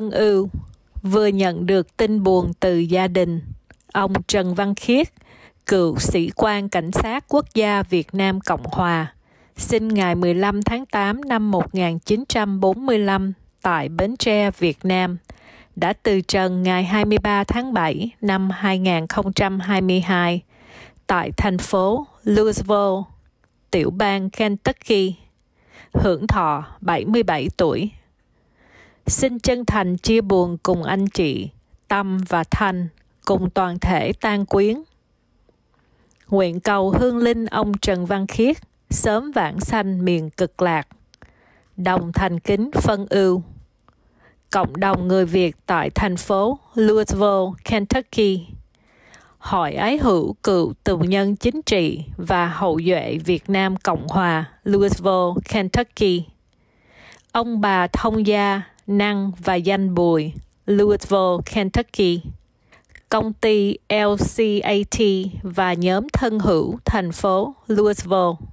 Phân ưu vừa nhận được tin buồn từ gia đình. Ông Trần Văn Khiết, cựu sĩ quan cảnh sát quốc gia Việt Nam Cộng Hòa, sinh ngày 15 tháng 8 năm 1945 tại Bến Tre, Việt Nam, đã từ trần ngày 23 tháng 7 năm 2022 tại thành phố Louisville, tiểu bang Kentucky, hưởng thọ 77 tuổi. Xin chân thành chia buồn cùng anh chị, Tâm và Thanh, cùng toàn thể tan quyến. Nguyện cầu hương linh ông Trần Văn Khiết, sớm vãng sanh miền cực lạc. Đồng thành kính phân ưu. Cộng đồng người Việt tại thành phố Louisville, Kentucky. Hội ái hữu cựu tù nhân chính trị và hậu duệ Việt Nam Cộng Hòa Louisville, Kentucky. Ông bà thông gia Năng và Danh Bùi, Louisville, Kentucky. Công ty LCAT và nhóm thân hữu thành phố Louisville.